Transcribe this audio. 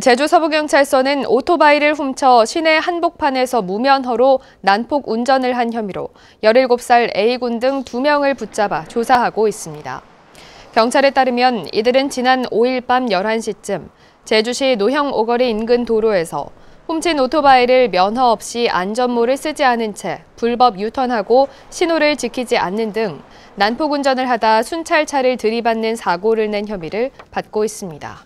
제주 서부경찰서는 오토바이를 훔쳐 시내 한복판에서 무면허로 난폭 운전을 한 혐의로 17살 A군 등 2명을 붙잡아 조사하고 있습니다. 경찰에 따르면 이들은 지난 5일 밤 11시쯤 제주시 노형 오거리 인근 도로에서 훔친 오토바이를 면허 없이 안전모를 쓰지 않은 채 불법 유턴하고 신호를 지키지 않는 등 난폭 운전을 하다 순찰차를 들이받는 사고를 낸 혐의를 받고 있습니다.